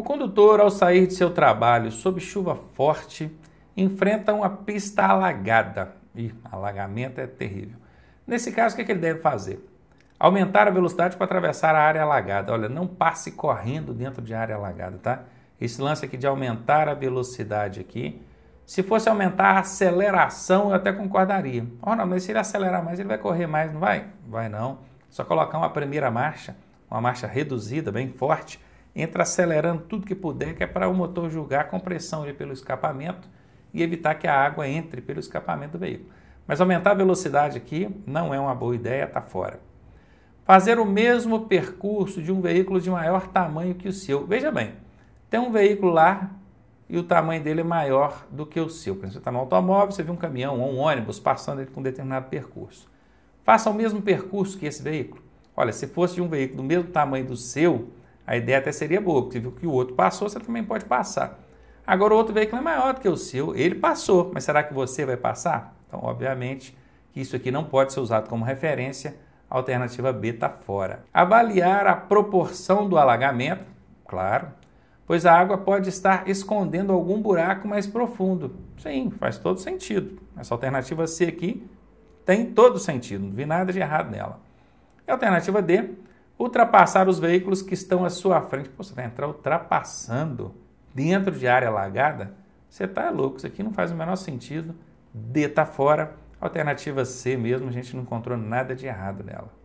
O condutor, ao sair de seu trabalho sob chuva forte, enfrenta uma pista alagada. Ih, alagamento é terrível. Nesse caso, o que, é que ele deve fazer? Aumentar a velocidade para atravessar a área alagada. Olha, não passe correndo dentro de área alagada, tá? Esse lance aqui de aumentar a velocidade aqui. Se fosse aumentar a aceleração, eu até concordaria. Oh, não, mas se ele acelerar mais, ele vai correr mais, não vai? Vai não. Só colocar uma primeira marcha, uma marcha reduzida, bem forte, entra acelerando tudo que puder, que é para o motor julgar a compressão pelo escapamento e evitar que a água entre pelo escapamento do veículo. Mas aumentar a velocidade aqui não é uma boa ideia, está fora. Fazer o mesmo percurso de um veículo de maior tamanho que o seu. Veja bem, tem um veículo lá e o tamanho dele é maior do que o seu. Por exemplo, você está no automóvel, você vê um caminhão ou um ônibus passando ele com um determinado percurso. Faça o mesmo percurso que esse veículo. Olha, se fosse de um veículo do mesmo tamanho do seu, a ideia até seria boa, porque viu que o outro passou, você também pode passar. Agora o outro veículo é maior do que o seu, ele passou, mas será que você vai passar? Então, obviamente, isso aqui não pode ser usado como referência, a alternativa B está fora. Avaliar a proporção do alagamento, claro, pois a água pode estar escondendo algum buraco mais profundo. Sim, faz todo sentido. Essa alternativa C aqui tem todo sentido, não vi nada de errado nela. E a alternativa D, ultrapassar os veículos que estão à sua frente. Pô, você vai entrar ultrapassando dentro de área alagada? Você tá louco, isso aqui não faz o menor sentido. D tá fora. Alternativa C mesmo, a gente não encontrou nada de errado nela.